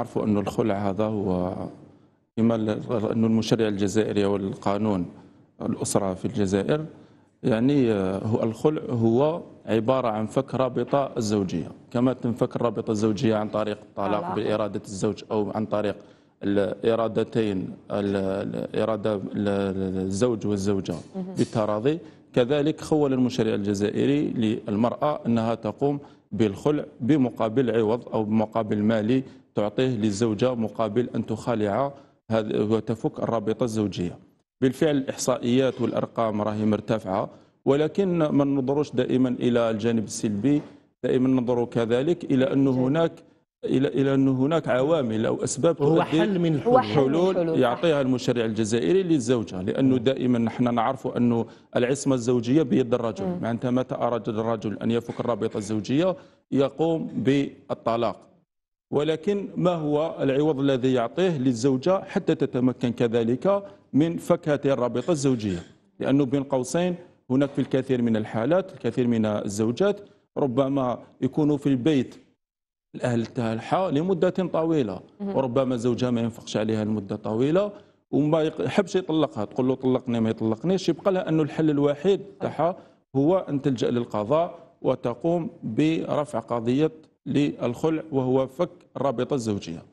عرفوا أنه الخلع هذا هو كما أنه المشرع الجزائري أو القانون الأسرة في الجزائر يعني آه، هو الخلع هو عبارة عن فك رابطة الزوجية كما تنفك الرابطة الزوجية عن طريق الطلاق بإرادة الزوج أو عن طريق الإرادتين الإرادة الزوج والزوجة بالتراضي كذلك خول المشرع الجزائري للمرأة أنها تقوم بالخلع بمقابل عوض أو بمقابل مالي تعطيه للزوجة مقابل أن تخالع وتفك الرابطة الزوجية بالفعل الإحصائيات والأرقام راهي مرتفعة ولكن ما ننظروش دائما إلى الجانب السلبي دائما ننظر كذلك إلى أن هناك الى الى ان هناك عوامل او اسباب هو حل من الحلول, حلول, حلول يعطيها المشرع الجزائري للزوجه لانه دائما نحن نعرف انه العصمه الزوجيه بيد الرجل معناتها متى اراد الرجل ان يفك الرابطه الزوجيه يقوم بالطلاق ولكن ما هو العوض الذي يعطيه للزوجه حتى تتمكن كذلك من فك هذه الرابطه الزوجيه لانه بين قوسين هناك في الكثير من الحالات الكثير من الزوجات ربما يكونوا في البيت الاهل تاع الحا لمده طويله وربما زوجها ما ينفقش عليها لمده طويله وما يحبش يطلقها تقول له طلقني ما يطلقنيش يبقى لها انه الحل الوحيد تاعها هو ان تلجا للقضاء وتقوم برفع قضيه للخلع وهو فك الرابطه الزوجيه